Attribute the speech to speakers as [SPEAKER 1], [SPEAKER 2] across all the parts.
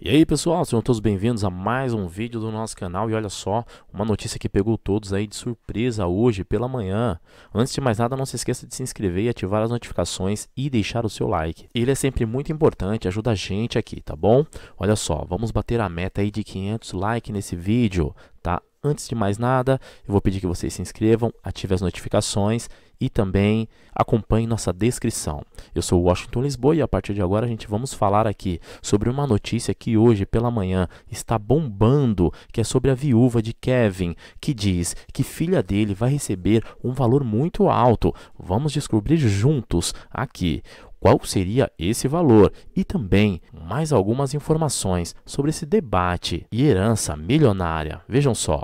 [SPEAKER 1] E aí pessoal, sejam todos bem-vindos a mais um vídeo do nosso canal e olha só, uma notícia que pegou todos aí de surpresa hoje pela manhã. Antes de mais nada, não se esqueça de se inscrever e ativar as notificações e deixar o seu like. Ele é sempre muito importante, ajuda a gente aqui, tá bom? Olha só, vamos bater a meta aí de 500 likes nesse vídeo, tá? Antes de mais nada, eu vou pedir que vocês se inscrevam, ativem as notificações e também acompanhe nossa descrição. Eu sou Washington Lisboa e a partir de agora a gente vamos falar aqui sobre uma notícia que hoje pela manhã está bombando, que é sobre a viúva de Kevin, que diz que filha dele vai receber um valor muito alto. Vamos descobrir juntos aqui qual seria esse valor e também mais algumas informações sobre esse debate e herança milionária. Vejam só.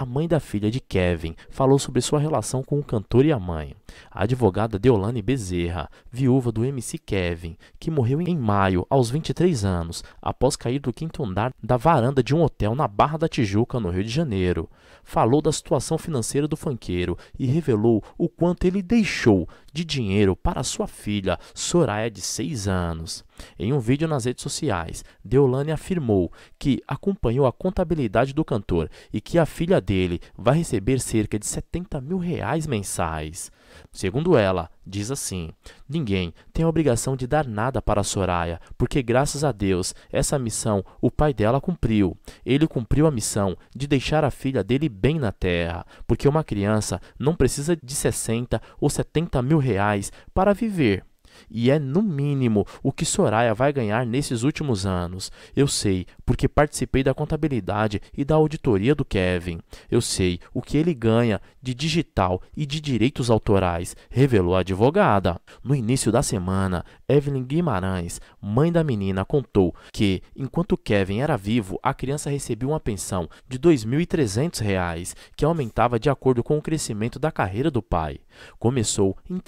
[SPEAKER 1] A mãe da filha de Kevin falou sobre sua relação com o cantor e a mãe. A advogada Deolane Bezerra, viúva do MC Kevin, que morreu em maio aos 23 anos, após cair do quinto andar da varanda de um hotel na Barra da Tijuca, no Rio de Janeiro, falou da situação financeira do funkeiro e revelou o quanto ele deixou de dinheiro para sua filha, Soraya, de 6 anos. Em um vídeo nas redes sociais, Deolane afirmou que acompanhou a contabilidade do cantor e que a filha dele vai receber cerca de 70 mil reais mensais. Segundo ela, diz assim: Ninguém tem a obrigação de dar nada para Soraya, porque graças a Deus, essa missão o pai dela cumpriu. Ele cumpriu a missão de deixar a filha dele bem na terra, porque uma criança não precisa de 60 ou 70 mil reais para viver e é no mínimo o que Soraya vai ganhar nesses últimos anos. Eu sei, porque participei da contabilidade e da auditoria do Kevin. Eu sei o que ele ganha de digital e de direitos autorais, revelou a advogada. No início da semana, Evelyn Guimarães, mãe da menina, contou que, enquanto Kevin era vivo, a criança recebia uma pensão de R$ reais que aumentava de acordo com o crescimento da carreira do pai. Começou em R$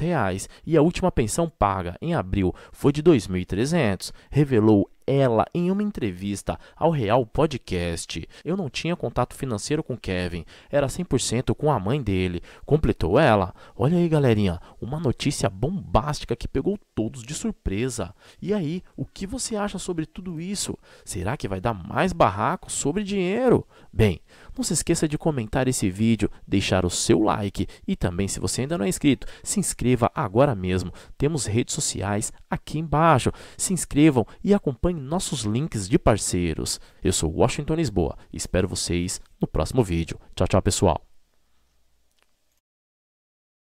[SPEAKER 1] reais, e a última pensão pensão paga em abril foi de 2.300, revelou ela em uma entrevista ao Real Podcast. Eu não tinha contato financeiro com Kevin, era 100% com a mãe dele. Completou ela. Olha aí, galerinha, uma notícia bombástica que pegou todos de surpresa. E aí, o que você acha sobre tudo isso? Será que vai dar mais barraco sobre dinheiro? Bem, não se esqueça de comentar esse vídeo, deixar o seu like e também, se você ainda não é inscrito, se inscreva agora mesmo. Temos redes sociais aqui embaixo. Se inscrevam e acompanhem nossos links de parceiros. Eu sou Washington Lisboa e espero vocês no próximo vídeo. Tchau, tchau, pessoal.